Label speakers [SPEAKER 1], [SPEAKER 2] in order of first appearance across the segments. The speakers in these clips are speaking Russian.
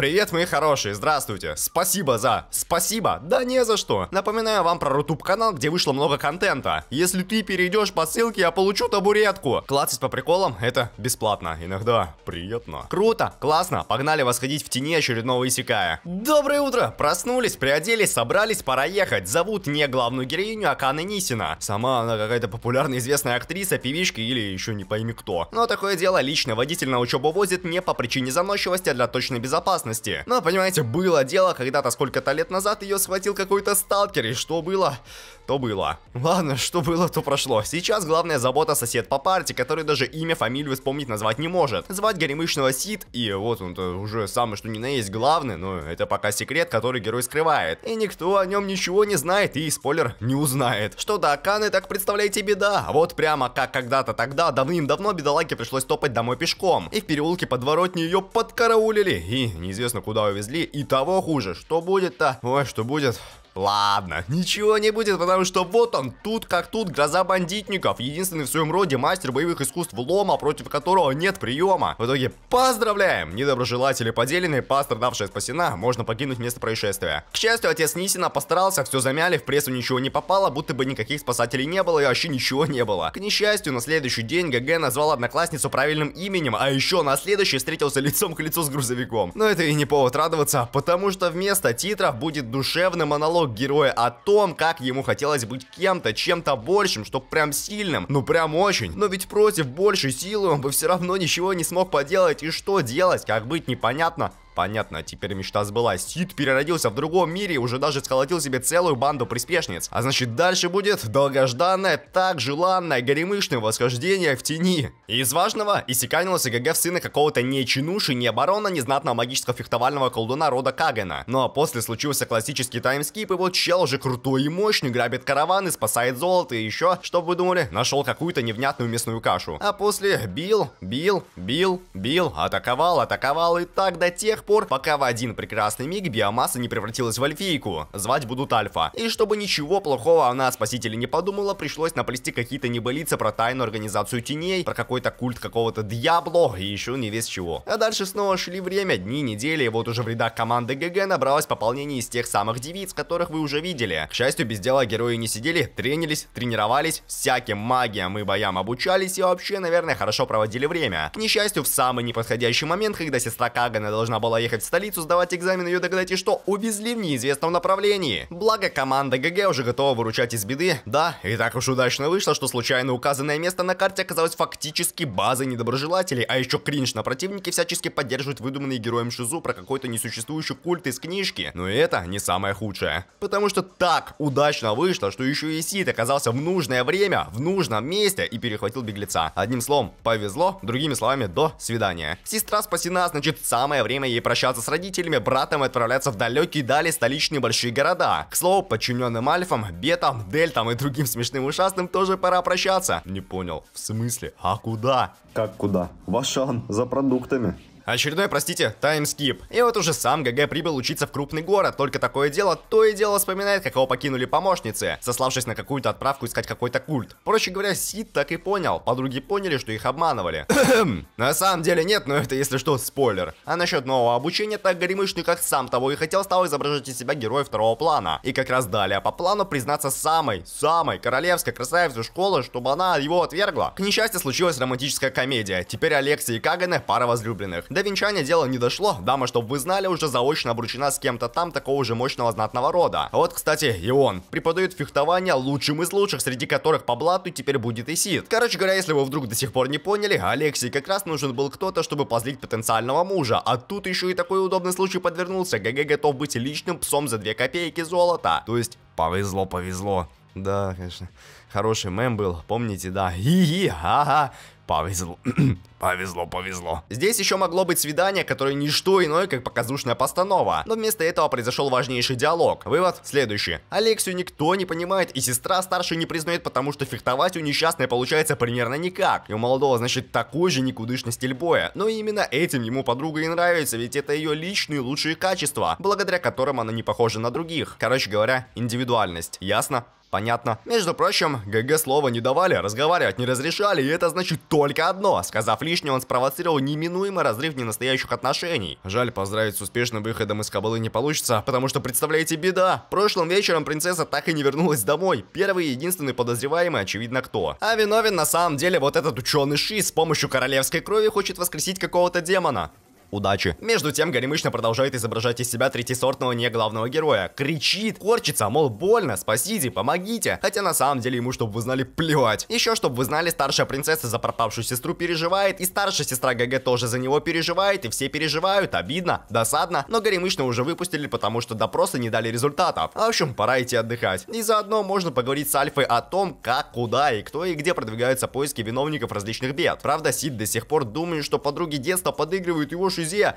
[SPEAKER 1] Привет, мои хорошие, здравствуйте. Спасибо за... Спасибо? Да не за что. Напоминаю вам про Рутуб канал, где вышло много контента. Если ты перейдешь по ссылке, я получу табуретку. Клацать по приколам — это бесплатно. Иногда приятно. Круто, классно. Погнали восходить в тени очередного Исикая. Доброе утро. Проснулись, приоделись, собрались, пора ехать. Зовут не главную героиню, а Каны Нисина. Сама она какая-то популярная известная актриса, певичка или еще не пойми кто. Но такое дело, лично водитель на учебу возит не по причине заносчивости, а для точной безопасности безопасности. Но, понимаете, было дело, когда-то сколько-то лет назад ее схватил какой-то сталкер, и что было, то было. Ладно, что было, то прошло. Сейчас главная забота сосед по парте, который даже имя, фамилию вспомнить назвать не может. Звать горемышного Сид, и вот он уже самый что ни на есть главный, но это пока секрет, который герой скрывает. И никто о нем ничего не знает, и спойлер, не узнает. Что до Аканы, так представляете беда. Вот прямо как когда-то тогда, давным-давно бедолаге пришлось топать домой пешком. И в переулке подворотни ее подкараулили, и неизвестно неизвестно куда увезли. И того хуже. Что будет-то? Ой, что будет? Ладно, ничего не будет, потому что вот он, тут как тут, гроза бандитников. Единственный в своем роде мастер боевых искусств лома, против которого нет приема. В итоге, поздравляем! Недоброжелатели поделены, пастор давшая спасена, можно покинуть место происшествия. К счастью, отец Нисина постарался, все замяли, в прессу ничего не попало, будто бы никаких спасателей не было и вообще ничего не было. К несчастью, на следующий день ГГ назвал одноклассницу правильным именем, а еще на следующий встретился лицом к лицу с грузовиком. Но это и не повод радоваться, потому что вместо титров будет душевный монолог диалог героя о том, как ему хотелось быть кем-то, чем-то большим, чтоб прям сильным, ну прям очень. Но ведь против большей силы он бы все равно ничего не смог поделать, и что делать, как быть непонятно. Понятно, теперь мечта сбылась. Сид переродился в другом мире и уже даже сколотил себе целую банду приспешниц. А значит, дальше будет долгожданное, так желанное, горемышное восхождение в тени. И из важного, иссяканился ГГ в сына какого-то не чинуши, не барона, не знатного магического фехтовального колдуна рода Кагена. Ну а после случился классический таймскип, и вот чел уже крутой и мощный, грабит караваны, спасает золото и еще, что вы думали, нашел какую-то невнятную мясную кашу. А после бил, бил, бил, бил, атаковал, атаковал и так до тех тех пор, пока в один прекрасный миг биомасса не превратилась в альфийку. Звать будут Альфа. И чтобы ничего плохого она о спасителе не подумала, пришлось наплести какие-то небылицы про тайную организацию теней, про какой-то культ какого-то дьябло и еще не весь чего. А дальше снова шли время, дни, недели, и вот уже в рядах команды ГГ набралось пополнение из тех самых девиц, которых вы уже видели. К счастью, без дела герои не сидели, тренились, тренировались, всяким магиям и боям обучались и вообще, наверное, хорошо проводили время. К несчастью, в самый неподходящий момент, когда сестра Кагана должна была следовало ехать в столицу, сдавать экзамен и ее догадать, что увезли в неизвестном направлении. Благо, команда ГГ уже готова выручать из беды. Да, и так уж удачно вышло, что случайно указанное место на карте оказалось фактически базой недоброжелателей, а еще кринж на противнике всячески поддерживает выдуманный героем Шизу про какой-то несуществующий культ из книжки. Но это не самое худшее. Потому что так удачно вышло, что еще и Сид оказался в нужное время, в нужном месте и перехватил беглеца. Одним словом, повезло, другими словами, до свидания. Сестра спасена, значит самое время ей или прощаться с родителями, братом и отправляться в далекие дали столичные большие города. К слову, подчиненным альфам, бетам, дельтам и другим смешным ушастым тоже пора прощаться. Не понял, в смысле? А куда? Как куда? В за продуктами. Очередной, простите, таймскип. И вот уже сам ГГ прибыл учиться в крупный город, только такое дело, то и дело вспоминает, как его покинули помощницы, сославшись на какую-то отправку искать какой-то культ. Проще говоря, Сид так и понял, подруги поняли, что их обманывали. на самом деле нет, но это если что, спойлер. А насчет нового обучения, так горемышный, как сам того и хотел, стал изображать из себя героя второго плана. И как раз далее а по плану признаться самой, самой королевской красавицей школы, чтобы она его отвергла. К несчастью, случилась романтическая комедия. Теперь Алексей и Каганы пара возлюбленных. Да до венчания дело не дошло, дама, чтобы вы знали, уже заочно обручена с кем-то там такого же мощного знатного рода. А вот, кстати, и он. Преподает фехтование лучшим из лучших, среди которых по блату теперь будет и Сид. Короче говоря, если вы вдруг до сих пор не поняли, Алексей как раз нужен был кто-то, чтобы позлить потенциального мужа. А тут еще и такой удобный случай подвернулся. ГГ готов быть личным псом за две копейки золота. То есть, повезло, повезло. Да, конечно. Хороший мем был, помните, да. И, -и ага. Повезло. повезло, повезло. Здесь еще могло быть свидание, которое не что иное, как показушная постанова. Но вместо этого произошел важнейший диалог. Вывод следующий. Алексию никто не понимает, и сестра старшая не признает, потому что фехтовать у несчастной получается примерно никак. И у молодого, значит, такой же никудышный стиль боя. Но именно этим ему подруга и нравится, ведь это ее личные лучшие качества, благодаря которым она не похожа на других. Короче говоря, индивидуальность. Ясно? Понятно. Между прочим, ГГ слова не давали, разговаривать не разрешали, и это значит только одно. Сказав лишнее, он спровоцировал неминуемый разрыв ненастоящих отношений. Жаль, поздравить с успешным выходом из кабалы не получится, потому что, представляете, беда. Прошлым вечером принцесса так и не вернулась домой. Первый и единственный подозреваемый, очевидно, кто. А виновен на самом деле вот этот ученый Ши с помощью королевской крови хочет воскресить какого-то демона. Удачи. Между тем, Горемычно продолжает изображать из себя третисортного не главного героя. Кричит, корчится, мол, больно, спасите, помогите. Хотя на самом деле ему, чтобы вы знали, плевать. Еще, чтобы вы знали, старшая принцесса за пропавшую сестру переживает, и старшая сестра ГГ тоже за него переживает, и все переживают. Обидно, досадно, но Горемычно уже выпустили, потому что допросы не дали результатов. А в общем, пора идти отдыхать. И заодно можно поговорить с Альфой о том, как, куда и кто и где продвигаются поиски виновников различных бед. Правда, Сид до сих пор думает, что подруги детства подыгрывают его, шизе.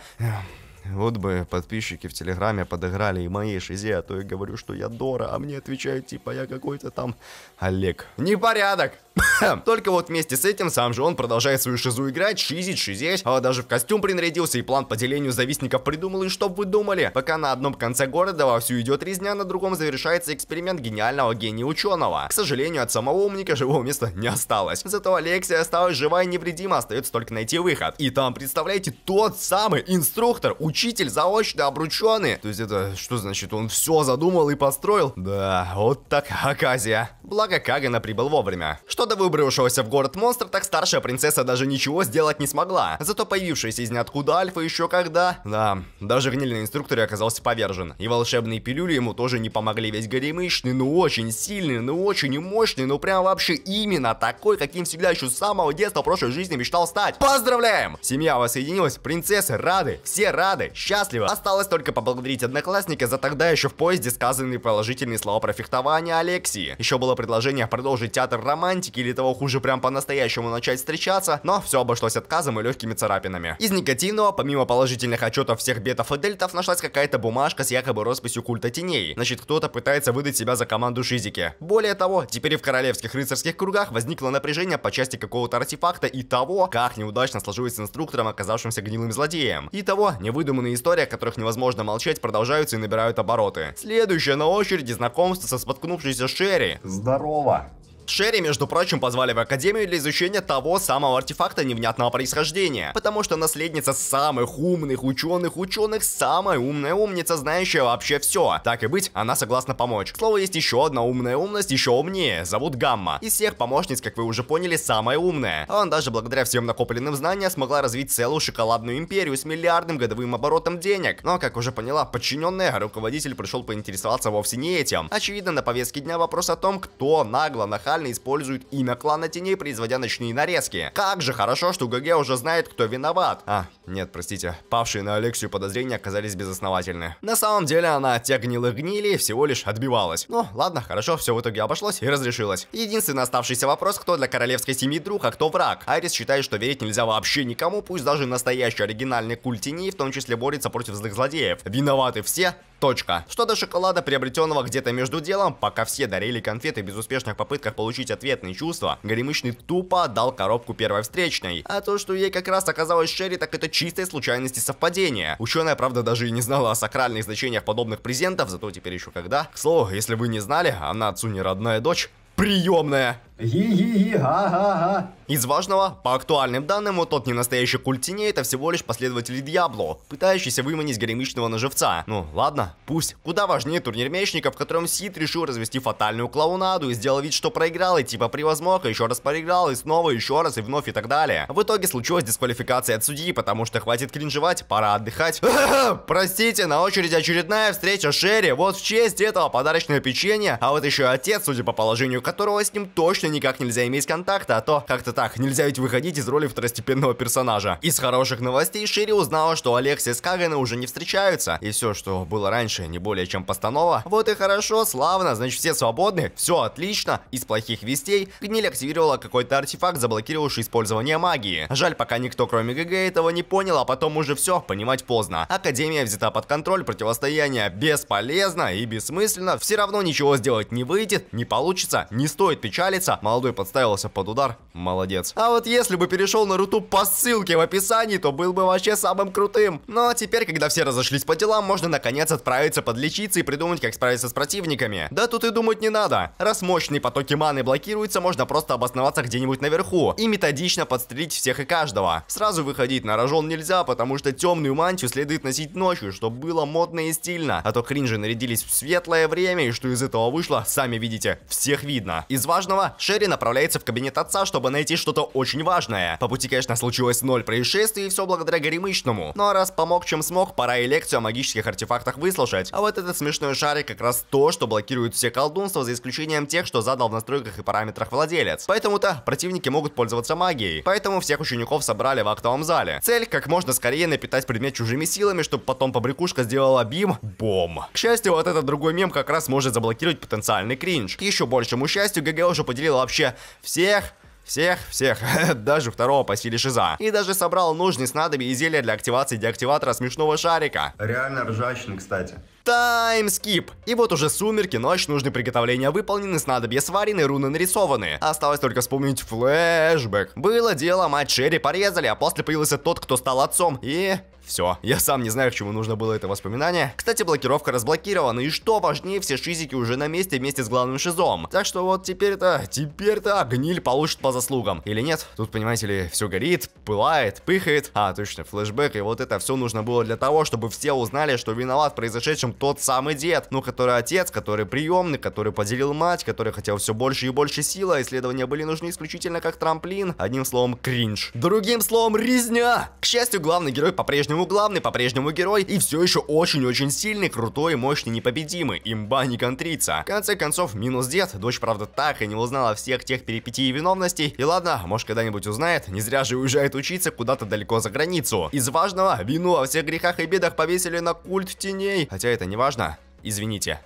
[SPEAKER 1] Вот бы подписчики в Телеграме подыграли и моей шизе, а то я говорю, что я Дора, а мне отвечают, типа, я какой-то там Олег. Непорядок! Только вот вместе с этим сам же он продолжает свою шизу играть, шизить, шизеть, а даже в костюм принарядился и план по делению завистников придумал, и что вы думали. Пока на одном конце города вовсю идет резня, на другом завершается эксперимент гениального гения ученого. К сожалению, от самого умника живого места не осталось. Зато Алексия осталась жива и невредима, остается только найти выход. И там, представляете, тот самый инструктор, учитель, заочно обрученный. То есть это, что значит, он все задумал и построил? Да, вот так оказия. Благо Кагана прибыл вовремя. Что что до выбравшегося в город монстр, так старшая принцесса даже ничего сделать не смогла. Зато появившаяся из ниоткуда Альфа еще когда... Да, даже гнильный инструктор оказался повержен. И волшебные пилюли ему тоже не помогли, весь горемычный, ну очень сильный, ну очень мощный, ну прям вообще именно такой, каким всегда еще с самого детства в прошлой жизни мечтал стать. Поздравляем! Семья воссоединилась, принцессы рады, все рады, счастливы. Осталось только поблагодарить одноклассника за тогда еще в поезде сказанные положительные слова про фехтование Алексии. Еще было предложение продолжить театр романтики, наркотики или того хуже прям по-настоящему начать встречаться, но все обошлось отказом и легкими царапинами. Из негативного, помимо положительных отчетов всех бетов и дельтов, нашлась какая-то бумажка с якобы росписью культа теней. Значит, кто-то пытается выдать себя за команду Шизики. Более того, теперь в королевских рыцарских кругах возникло напряжение по части какого-то артефакта и того, как неудачно сложилось с инструктором, оказавшимся гнилым злодеем. И того, невыдуманные истории, о которых невозможно молчать, продолжаются и набирают обороты. Следующее на очереди знакомство со споткнувшейся Шерри. Здорово! Шерри, между прочим, позвали в Академию для изучения того самого артефакта невнятного происхождения, потому что наследница самых умных ученых-ученых, самая умная умница, знающая вообще все. Так и быть, она согласна помочь. Слово есть еще одна умная умность, еще умнее, зовут Гамма. Из всех помощниц, как вы уже поняли, самая умная. А он даже благодаря всем накопленным знаниям смогла развить целую шоколадную империю с миллиардным годовым оборотом денег. Но, как уже поняла подчиненная, руководитель пришел поинтересоваться вовсе не этим. Очевидно, на повестке дня вопрос о том, кто нагло нахал специально используют имя клана теней, производя ночные нарезки. Как же хорошо, что ГГ уже знает, кто виноват. А, нет, простите, павшие на Алексию подозрения оказались безосновательны. На самом деле она от тех гнилых гнилей всего лишь отбивалась. Ну, ладно, хорошо, все в итоге обошлось и разрешилось. Единственный оставшийся вопрос, кто для королевской семьи друг, а кто враг. Айрис считает, что верить нельзя вообще никому, пусть даже настоящий оригинальный культ теней, в том числе борется против злых злодеев. Виноваты все, точка. Что до шоколада, приобретенного где-то между делом, пока все дарили конфеты в безуспешных попытках получить получить ответные чувства, Горемычный тупо отдал коробку первой встречной. А то, что ей как раз оказалось Шерри, так это чистая случайность и совпадение. Ученая, правда, даже и не знала о сакральных значениях подобных презентов, зато теперь еще когда. К слову, если вы не знали, она отцу не родная дочь, приемная. Ги-ги-ги, га-га-га. Из важного, по актуальным данным, вот тот ненастоящий культ теней это всего лишь последователи Диабло, пытающийся выманить горемычного на Ну, ладно, пусть. Куда важнее турнир мечника, в котором Сид решил развести фатальную клоунаду и сделал вид, что проиграл, и типа превозмог, и еще раз проиграл, и снова, и еще раз, и вновь, и так далее. В итоге случилась дисквалификация от судьи, потому что хватит кринжевать, пора отдыхать. Простите, на очереди очередная встреча Шерри, вот в честь этого подарочное печенье, а вот еще отец, судя по положению которого с ним точно точно никак нельзя иметь контакта, а то как-то так, нельзя ведь выходить из роли второстепенного персонажа. Из хороших новостей Шири узнала, что Алексия с Каганой уже не встречаются, и все, что было раньше, не более чем постанова. Вот и хорошо, славно, значит все свободны, все отлично. Из плохих вестей гниль активировала какой-то артефакт, заблокировавший использование магии. Жаль, пока никто кроме ГГ этого не понял, а потом уже все, понимать поздно. Академия взята под контроль, противостояние бесполезно и бессмысленно, все равно ничего сделать не выйдет, не получится, не стоит печалиться, убийца. Молодой подставился под удар. Молодец. А вот если бы перешел на руту по ссылке в описании, то был бы вообще самым крутым. Ну а теперь, когда все разошлись по делам, можно наконец отправиться подлечиться и придумать, как справиться с противниками. Да тут и думать не надо. Раз мощные потоки маны блокируются, можно просто обосноваться где-нибудь наверху и методично подстрелить всех и каждого. Сразу выходить на рожон нельзя, потому что темную мантию следует носить ночью, чтобы было модно и стильно. А то хринжи нарядились в светлое время, и что из этого вышло, сами видите, всех видно. Из важного, Шерри направляется в кабинет отца, чтобы найти что-то очень важное. По пути, конечно, случилось ноль происшествий, и все благодаря горемычному. Но ну, а раз помог чем смог, пора и лекцию о магических артефактах выслушать. А вот этот смешной шарик как раз то, что блокирует все колдунства, за исключением тех, что задал в настройках и параметрах владелец. Поэтому-то противники могут пользоваться магией. Поэтому всех учеников собрали в актовом зале. Цель, как можно скорее напитать предмет чужими силами, чтобы потом побрякушка сделала бим, бом. К счастью, вот этот другой мем как раз может заблокировать потенциальный кринж. К еще большему счастью, ГГ уже поделил перебил вообще всех всех, всех, даже второго по силе Шиза. И даже собрал нужные снадобья и зелья для активации деактиватора смешного шарика. Реально ржачный, кстати. Таймскип! И вот уже сумерки, ночь, нужные приготовления выполнены, снадобья сварены, руны нарисованы. Осталось только вспомнить флешбэк. Было дело, мать Шерри порезали, а после появился тот, кто стал отцом, и... Все, я сам не знаю, к чему нужно было это воспоминание. Кстати, блокировка разблокирована, и что важнее, все шизики уже на месте вместе с главным шизом. Так что вот теперь-то, теперь-то гниль получит по заслугам. Или нет? Тут, понимаете ли, все горит, пылает, пыхает. А, точно, флешбэк, и вот это все нужно было для того, чтобы все узнали, что виноват в произошедшем тот самый дед. Ну, который отец, который приемный, который поделил мать, который хотел все больше и больше силы, а исследования были нужны исключительно как трамплин. Одним словом, кринж. Другим словом, резня! К счастью, главный герой по-прежнему по-прежнему главный, по-прежнему герой и все еще очень-очень сильный, крутой, мощный, непобедимый. Имба не контрится. В конце концов, минус дед. Дочь, правда, так и не узнала всех тех перипетий и виновностей. И ладно, может, когда-нибудь узнает. Не зря же уезжает учиться куда-то далеко за границу. Из важного, вину о всех грехах и бедах повесили на культ теней. Хотя это не важно. Извините.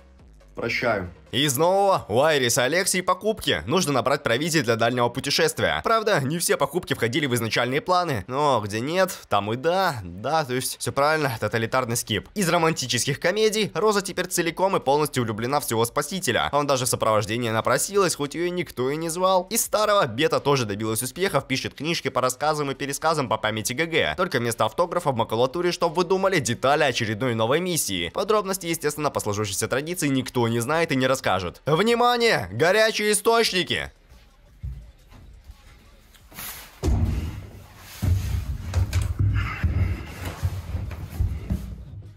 [SPEAKER 1] Прощаю. И снова у Айриса Алексии покупки. Нужно набрать провизии для дальнего путешествия. Правда, не все покупки входили в изначальные планы, но где нет, там и да, да, то есть все правильно, тоталитарный скип. Из романтических комедий Роза теперь целиком и полностью влюблена в своего спасителя. Он даже в сопровождение напросилась, хоть ее никто и не звал. Из старого Бета тоже добилась успехов, пишет книжки по рассказам и пересказам по памяти ГГ. Только вместо автографа в макулатуре, чтобы вы думали, детали очередной новой миссии. Подробности, естественно, по сложившейся традиции никто не знает и не рассказывает расскажут. Внимание! Горячие источники!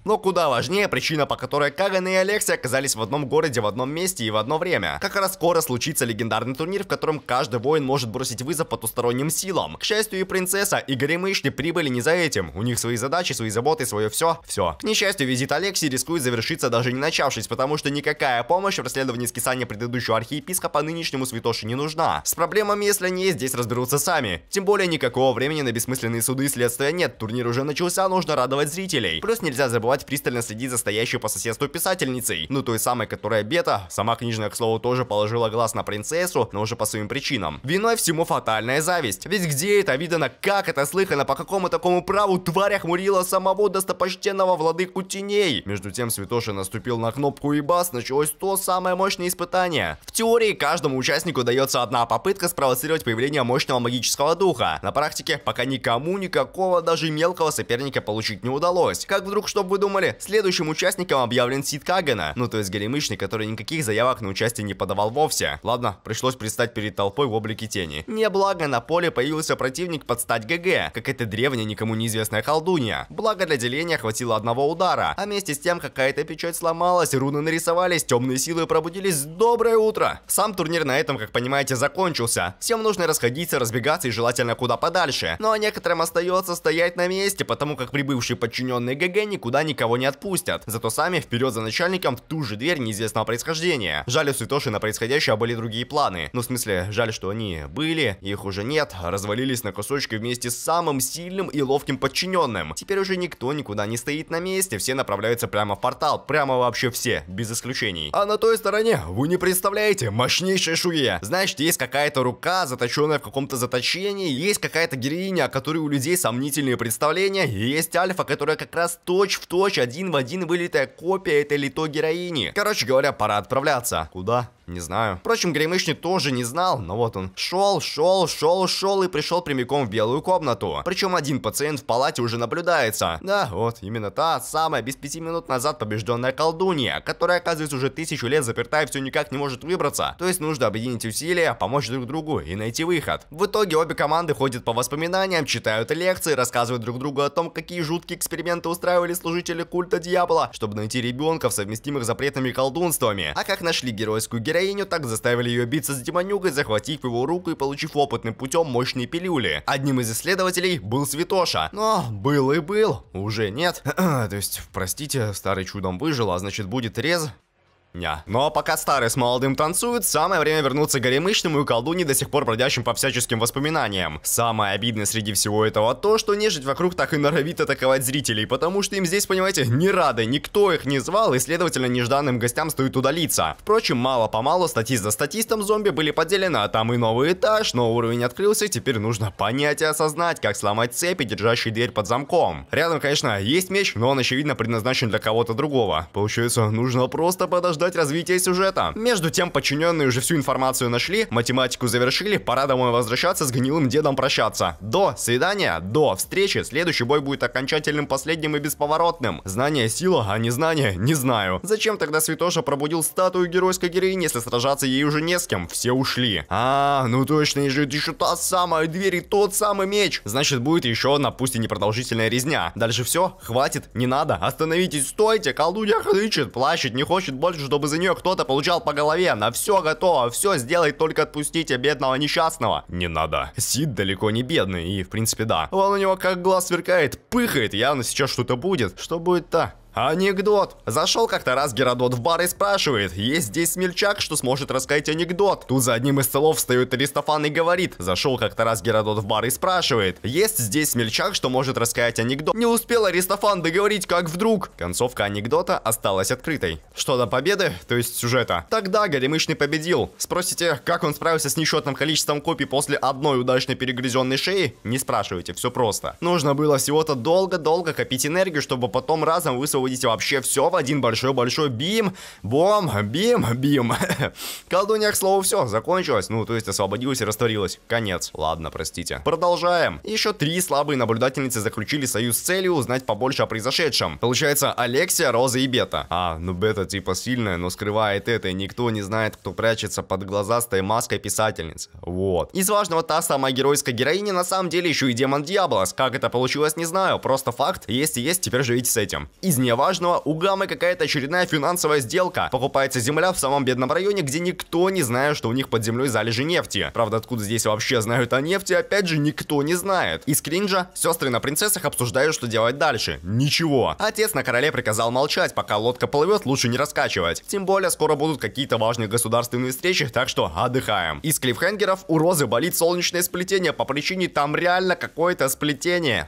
[SPEAKER 1] Но куда важнее причина, по которой Каган и Алекси оказались в одном городе в одном месте и в одно время. Как раз скоро случится легендарный турнир, в котором каждый воин может бросить вызов потусторонним силам. К счастью, и принцесса, и горемышки прибыли не за этим. У них свои задачи, свои заботы, свое все, все. К несчастью, визит Алекси рискует завершиться даже не начавшись, потому что никакая помощь в расследовании скисания предыдущего архиепископа нынешнему святоши не нужна. С проблемами, если они есть, здесь разберутся сами. Тем более, никакого времени на бессмысленные суды и следствия нет. Турнир уже начался, нужно радовать зрителей. Плюс нельзя забывать рекомендовать пристально следить за стоящей по соседству писательницей, ну той самой, которая бета. Сама книжная, к слову, тоже положила глаз на принцессу, но уже по своим причинам. Виной всему фатальная зависть. Ведь где это видано, как это слыхано, по какому такому праву тварь охмурила самого достопочтенного владыку теней? Между тем Святоша наступил на кнопку и бас, началось то самое мощное испытание. В теории каждому участнику дается одна попытка спровоцировать появление мощного магического духа. На практике пока никому никакого даже мелкого соперника получить не удалось. Как вдруг, чтобы думали? Следующим участником объявлен Сид Кагана, ну то есть горемычный, который никаких заявок на участие не подавал вовсе. Ладно, пришлось предстать перед толпой в облике тени. Не благо, на поле появился противник под стать ГГ, как это древняя никому неизвестная колдунья. Благо для деления хватило одного удара, а вместе с тем какая-то печать сломалась, руны нарисовались, темные силы пробудились. Доброе утро! Сам турнир на этом, как понимаете, закончился. Всем нужно расходиться, разбегаться и желательно куда подальше. Но ну, а некоторым остается стоять на месте, потому как прибывшие подчиненные ГГ никуда не никого не отпустят. Зато сами вперед за начальником в ту же дверь неизвестного происхождения. Жаль, у Святоши на происходящее были другие планы. Ну, в смысле, жаль, что они были, их уже нет, развалились на кусочки вместе с самым сильным и ловким подчиненным. Теперь уже никто никуда не стоит на месте, все направляются прямо в портал, прямо вообще все, без исключений. А на той стороне, вы не представляете, мощнейшая шуя. Значит, есть какая-то рука, заточенная в каком-то заточении, есть какая-то героиня, о которой у людей сомнительные представления, и есть альфа, которая как раз точь-в-точь дочь один в один вылитая копия этой литой героини. Короче говоря, пора отправляться. Куда? Не знаю. Впрочем, Гремышник тоже не знал, но вот он шел, шел, шел, шел и пришел прямиком в белую комнату. Причем один пациент в палате уже наблюдается. Да, вот, именно та самая без пяти минут назад побежденная колдунья, которая, оказывается, уже тысячу лет запертая и все никак не может выбраться. То есть нужно объединить усилия, помочь друг другу и найти выход. В итоге обе команды ходят по воспоминаниям, читают лекции, рассказывают друг другу о том, какие жуткие эксперименты устраивали служители культа дьявола, чтобы найти ребенка в совместимых запретными колдунствами. А как нашли геройскую героиню героиню, так заставили ее биться с демонюгой, захватив его руку и получив опытным путем мощные пилюли. Одним из исследователей был Святоша. Но был и был, уже нет. То есть, простите, старый чудом выжил, а значит будет рез. Ня. Ну а пока старый с молодым танцуют, самое время вернуться к горемычному и колдуне до сих пор бродящим по всяческим воспоминаниям. Самое обидное среди всего этого то, что нежить вокруг так и норовит атаковать зрителей, потому что им здесь, понимаете, не рады, никто их не звал, и следовательно нежданным гостям стоит удалиться. Впрочем, мало-помалу статист за статистом зомби были поделены, а там и новый этаж, но уровень открылся, и теперь нужно понять и осознать, как сломать цепи, держащие дверь под замком. Рядом, конечно, есть меч, но он очевидно предназначен для кого-то другого. Получается, нужно просто подождать ждать развития сюжета. Между тем, подчиненные уже всю информацию нашли, математику завершили, пора домой возвращаться, с гнилым дедом прощаться. До свидания, до встречи, следующий бой будет окончательным, последним и бесповоротным. Знание сила, а не знание не знаю. Зачем тогда Святоша пробудил статую геройской героини, если сражаться ей уже не с кем? Все ушли. А, ну точно, же еще та самая дверь и тот самый меч. Значит, будет еще одна, пусть и непродолжительная резня. Дальше все, хватит, не надо, остановитесь, стойте, колдунья хнычет, плачет, не хочет больше чтобы за нее кто-то получал по голове. На все готово, все сделай, только отпустите бедного несчастного. Не надо. Сид далеко не бедный, и в принципе да. Вон у него как глаз сверкает, пыхает, явно сейчас что-то будет. Что будет-то? Анекдот. Зашел как-то раз Геродот в бар и спрашивает, есть здесь смельчак, что сможет рассказать анекдот. Тут за одним из столов встает Аристофан и говорит, зашел как-то раз Геродот в бар и спрашивает, есть здесь смельчак, что может рассказать анекдот. Не успел Аристофан договорить, как вдруг. Концовка анекдота осталась открытой. Что до победы, то есть сюжета. Тогда Горемычный победил. Спросите, как он справился с несчетным количеством копий после одной удачной перегрызенной шеи? Не спрашивайте, все просто. Нужно было всего-то долго-долго копить энергию, чтобы потом разом высвободить увидите вообще все в один большой-большой бим, бом, бим, бим. Колдунья, к слову, все, закончилось. Ну, то есть освободилась и растворилась. Конец. Ладно, простите. Продолжаем. Еще три слабые наблюдательницы заключили союз с целью узнать побольше о произошедшем. Получается, Алексия, Роза и Бета. А, ну Бета типа сильная, но скрывает это, и никто не знает, кто прячется под глазастой маской писательницы. Вот. Из важного та самая геройская героиня на самом деле еще и демон Диаблос. Как это получилось, не знаю. Просто факт. Есть и есть, теперь живите с этим. Из не менее важного, у Гаммы какая-то очередная финансовая сделка. Покупается земля в самом бедном районе, где никто не знает, что у них под землей залежи нефти. Правда, откуда здесь вообще знают о нефти, опять же, никто не знает. Из кринжа сестры на принцессах обсуждают, что делать дальше. Ничего. Отец на короле приказал молчать, пока лодка плывет, лучше не раскачивать. Тем более, скоро будут какие-то важные государственные встречи, так что отдыхаем. Из клифхенгеров у Розы болит солнечное сплетение по причине там реально какое-то сплетение.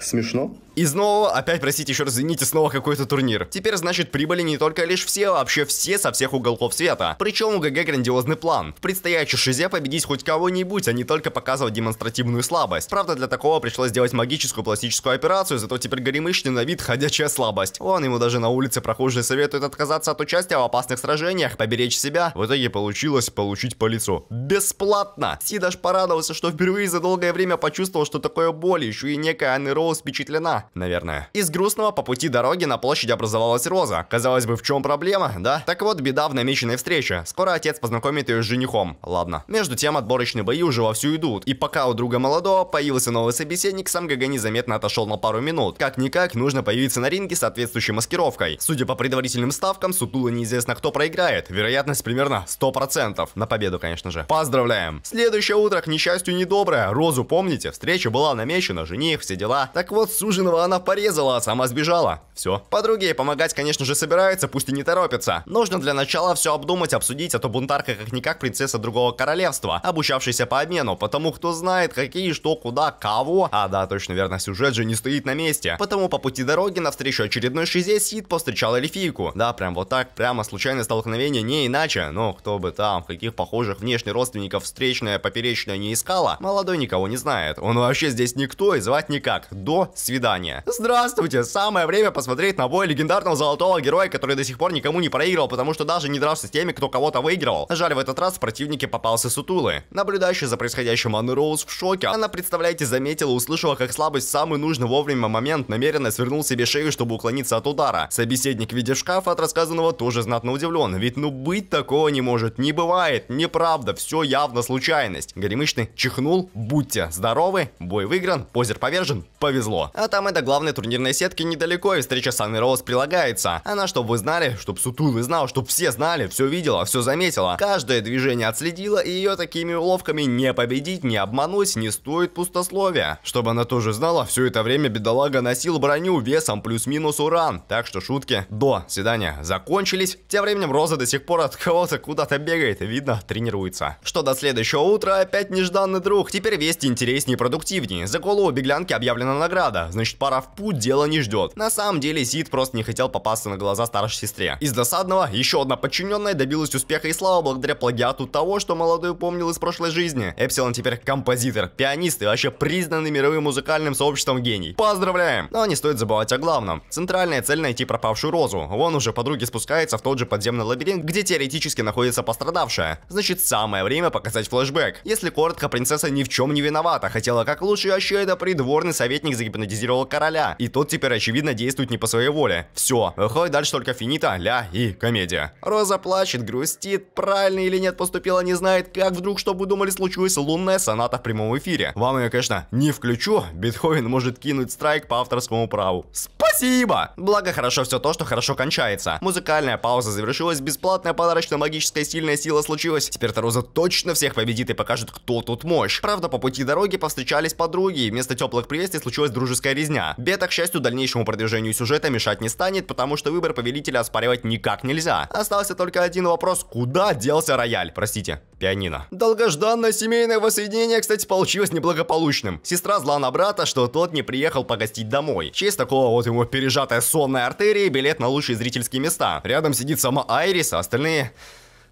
[SPEAKER 1] Смешно? И снова, опять, простите, еще раз, извините, снова какой-то турнир. Теперь, значит, прибыли не только лишь все, а вообще все со всех уголков света. Причем у ГГ грандиозный план. В предстоящей шизе победить хоть кого-нибудь, а не только показывать демонстративную слабость. Правда, для такого пришлось сделать магическую пластическую операцию, зато теперь горемычный на вид ходячая слабость. Он ему даже на улице прохожие советуют отказаться от участия в опасных сражениях, поберечь себя. В итоге получилось получить по лицу. Бесплатно! Сидаш порадовался, что впервые за долгое время почувствовал, что такое боль, еще и некая Анны Роуз впечатлена наверное. Из грустного по пути дороги на площади образовалась Роза. Казалось бы, в чем проблема, да? Так вот, беда в намеченной встрече. Скоро отец познакомит ее с женихом. Ладно. Между тем, отборочные бои уже вовсю идут. И пока у друга молодого появился новый собеседник, сам Гага незаметно отошел на пару минут. Как-никак, нужно появиться на ринге с соответствующей маскировкой. Судя по предварительным ставкам, сутуло неизвестно, кто проиграет. Вероятность примерно 100%. На победу, конечно же. Поздравляем! Следующее утро, к несчастью, недоброе. Розу помните? Встреча была намечена, жених, все дела. Так вот, сужено Виновного ну, она порезала, а сама сбежала. Все. Подруги ей помогать, конечно же, собираются, пусть и не торопятся. Нужно для начала все обдумать, обсудить, а то бунтарка как-никак принцесса другого королевства, обучавшаяся по обмену, потому кто знает, какие, что, куда, кого. А да, точно верно, сюжет же не стоит на месте. Потому по пути дороги навстречу очередной шизе Сид повстречала эльфийку. Да, прям вот так, прямо случайное столкновение, не иначе. Но кто бы там, каких похожих внешне родственников встречная, поперечная не искала, молодой никого не знает. Он вообще здесь никто и звать никак. До свидания внимание. Здравствуйте, самое время посмотреть на бой легендарного золотого героя, который до сих пор никому не проиграл, потому что даже не дрался с теми, кто кого-то выигрывал. Жаль, в этот раз противники попался Сутулы. Наблюдающая за происходящим Анна Роуз в шоке. Она, представляете, заметила, услышала, как слабость в самый нужный вовремя момент намеренно свернул себе шею, чтобы уклониться от удара. Собеседник, видя шкаф от рассказанного, тоже знатно удивлен. Ведь ну быть такого не может, не бывает, неправда, все явно случайность. Горемычный чихнул, будьте здоровы, бой выигран, позер повержен, повезло. А там и до главной турнирной сетки недалеко, и встреча с и Роуз прилагается. Она, чтобы вы знали, чтобы Сутулы знал, чтобы все знали, все видела, все заметила. Каждое движение отследила, и ее такими уловками не победить, не обмануть, не стоит пустословия. Чтобы она тоже знала, все это время бедолага носил броню весом плюс-минус уран. Так что шутки до свидания закончились. Тем временем Роза до сих пор от кого-то куда-то бегает, видно, тренируется. Что до следующего утра, опять нежданный друг. Теперь вести интереснее и продуктивнее. За голову беглянки объявлена награда. Значит, пара в путь дело не ждет. На самом деле Зид просто не хотел попасться на глаза старшей сестре. Из досадного еще одна подчиненная добилась успеха и слава благодаря плагиату того, что молодой помнил из прошлой жизни. Эпсилон теперь композитор, пианист и вообще признанный мировым музыкальным сообществом гений. Поздравляем! Но не стоит забывать о главном. Центральная цель найти пропавшую Розу. Вон уже подруги спускается в тот же подземный лабиринт, где теоретически находится пострадавшая. Значит самое время показать флешбэк. Если коротко, принцесса ни в чем не виновата, хотела как лучше, а еще это придворный советник загипнотизировал короля. И тот теперь, очевидно, действует не по своей воле. Все. Выходит дальше только финита, ля и комедия. Роза плачет, грустит, правильно или нет поступила, не знает, как вдруг, что бы думали, случилась лунная соната в прямом эфире. Вам ее, конечно, не включу. Бетховен может кинуть страйк по авторскому праву. Спасибо! спасибо! Благо, хорошо все то, что хорошо кончается. Музыкальная пауза завершилась, бесплатная подарочная магическая сильная сила случилась. Теперь Таруза точно всех победит и покажет, кто тут мощь. Правда, по пути дороги повстречались подруги, и вместо теплых приветствий случилась дружеская резня. Бета, к счастью, дальнейшему продвижению сюжета мешать не станет, потому что выбор повелителя оспаривать никак нельзя. Остался только один вопрос, куда делся рояль? Простите, пианино. Долгожданное семейное воссоединение, кстати, получилось неблагополучным. Сестра зла на брата, что тот не приехал погостить домой. В честь такого вот ему пережатая сонная артерия и билет на лучшие зрительские места. Рядом сидит сама Айрис, а остальные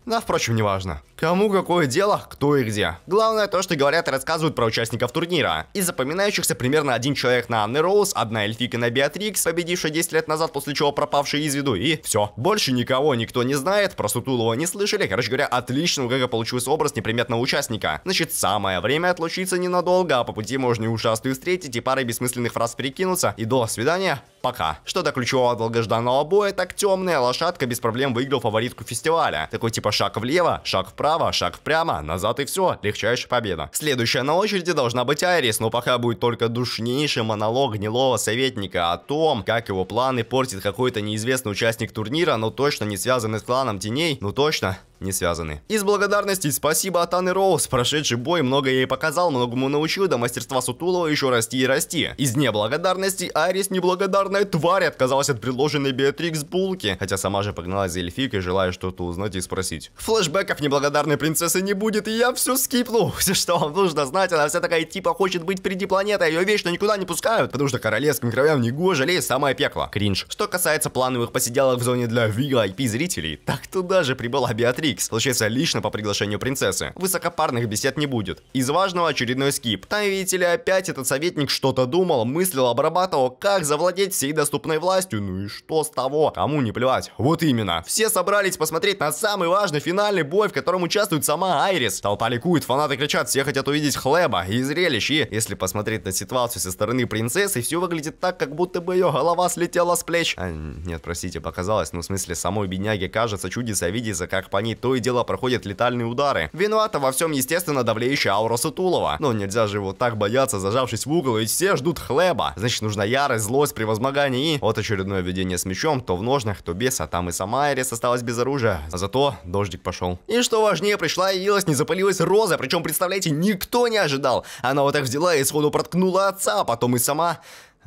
[SPEAKER 1] да, впрочем, неважно. Кому какое дело, кто и где. Главное то, что говорят и рассказывают про участников турнира. Из запоминающихся примерно один человек на Анны Роуз, одна эльфика на Беатрикс, победившая 10 лет назад, после чего пропавшая из виду, и все. Больше никого никто не знает, про Сутулова не слышали, короче говоря, отлично у Гага получился образ неприметного участника. Значит, самое время отлучиться ненадолго, а по пути можно и ушастую встретить, и парой бессмысленных фраз перекинуться, и до свидания, пока. Что до ключевого долгожданного боя, так темная лошадка без проблем выиграл фаворитку фестиваля. Такой типа Шаг влево, шаг вправо, шаг прямо, назад и все. Легчайшая победа. Следующая на очереди должна быть Айрис, но пока будет только душнейший монолог гнилого советника о том, как его планы портит какой-то неизвестный участник турнира, но точно не связанный с кланом теней, ну точно не связаны. Из благодарности спасибо Атаны Роуз, прошедший бой много ей показал, многому научил, до мастерства Сутулова еще расти и расти. Из неблагодарности Арис неблагодарная тварь отказалась от предложенной Беатрикс булки, хотя сама же погналась за эльфикой, желая что-то узнать и спросить. Флэшбэков неблагодарной принцессы не будет, и я все скипну. Все, что вам нужно знать, она вся такая типа хочет быть впереди планеты, а ее вечно никуда не пускают, потому что королевским кровям не гоже, лезь самое пекло. Кринж. Что касается плановых посиделок в зоне для VIP-зрителей, так туда же прибыла Беатрикс Викс, случится лично по приглашению принцессы. Высокопарных бесед не будет. Из важного очередной скип. Там, видите ли, опять этот советник что-то думал, мыслил, обрабатывал, как завладеть всей доступной властью. Ну и что с того? Кому не плевать? Вот именно. Все собрались посмотреть на самый важный финальный бой, в котором участвует сама Айрис. Толпа ликует, фанаты кричат, все хотят увидеть хлеба и зрелищ. И если посмотреть на ситуацию со стороны принцессы, все выглядит так, как будто бы ее голова слетела с плеч. А, нет, простите, показалось, ну в смысле самой бедняге кажется, чудеса видится, как по ней то и дело проходят летальные удары. Виновата во всем, естественно, давлеющая аура Сутулова. Но нельзя же его так бояться, зажавшись в угол, и все ждут хлеба. Значит, нужна ярость, злость, превозмогание и... Вот очередное видение с мечом, то в ножнах, то без, а там и сама Эрис осталась без оружия. А зато дождик пошел. И что важнее, пришла явилась не запалилась роза, причем, представляете, никто не ожидал. Она вот так взяла и сходу проткнула отца, а потом и сама...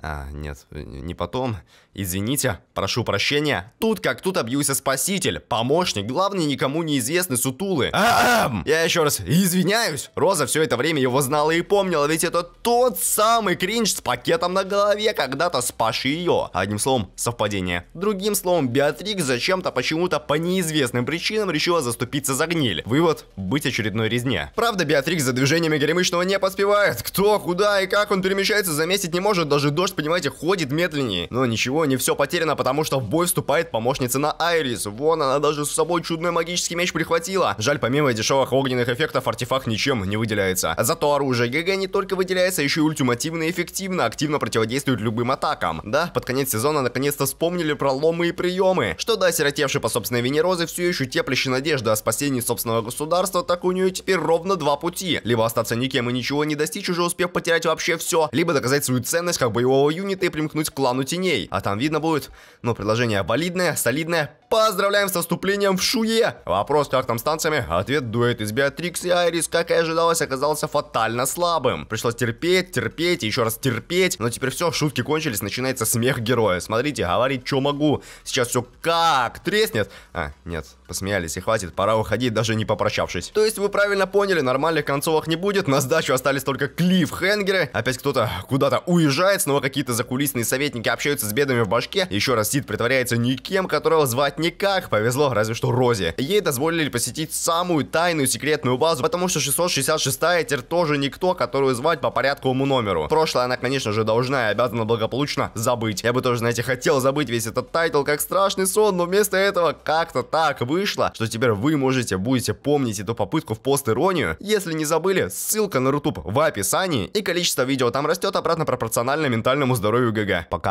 [SPEAKER 1] А, нет, не потом. Извините, прошу прощения. Тут как тут объявился спаситель, помощник, главный никому неизвестный сутулы. Ам! Я еще раз извиняюсь. Роза все это время его знала и помнила, ведь это тот самый кринж с пакетом на голове, когда-то спаши ее. Одним словом, совпадение. Другим словом, Беатрикс зачем-то почему-то по неизвестным причинам решила заступиться за гниль. Вывод – быть очередной резне. Правда, Беатрикс за движениями Горемычного не поспевает. Кто, куда и как он перемещается заметить не может. Даже дождь, понимаете, ходит медленнее. Но ничего, него не все потеряно, потому что в бой вступает помощница на Айрис. Вон она даже с собой чудной магический меч прихватила. Жаль, помимо дешевых огненных эффектов, артефакт ничем не выделяется. Зато оружие ГГ не только выделяется, еще и ультимативно и эффективно, активно противодействует любым атакам. Да, под конец сезона наконец-то вспомнили про ломы и приемы. Что да, сиротевший по собственной вине все еще теплящий надежда о спасении собственного государства, так у нее теперь ровно два пути. Либо остаться никем и ничего не достичь, уже успев потерять вообще все, либо доказать свою ценность как боевого юнита и примкнуть к клану теней. А там там видно будет. Но предложение валидное, солидное. Поздравляем с вступлением в Шуе! Вопрос, как там с танцами? Ответ дуэт из Беатрикс и Айрис, как и ожидалось, оказался фатально слабым. Пришлось терпеть, терпеть, еще раз терпеть. Но теперь все, шутки кончились, начинается смех героя. Смотрите, говорить, что могу. Сейчас все как треснет. А, нет, посмеялись, и хватит, пора уходить, даже не попрощавшись. То есть вы правильно поняли, нормальных концовок не будет, на сдачу остались только Клифф Хенгеры опять кто-то куда-то уезжает, снова какие-то закулисные советники общаются с бедами в башке, еще раз Сид притворяется никем, которого звать никак, повезло, разве что Розе. Ей дозволили посетить самую тайную секретную базу, потому что 666-я теперь тоже никто, которую звать по порядковому номеру. Прошлое она, конечно же, должна и обязана благополучно забыть. Я бы тоже, знаете, хотел забыть весь этот тайтл как страшный сон, но вместо этого как-то так вы вышло, что теперь вы можете будете помнить эту попытку в пост-иронию. Если не забыли, ссылка на Рутуб в описании, и количество видео там растет обратно пропорционально ментальному здоровью ГГ. Пока.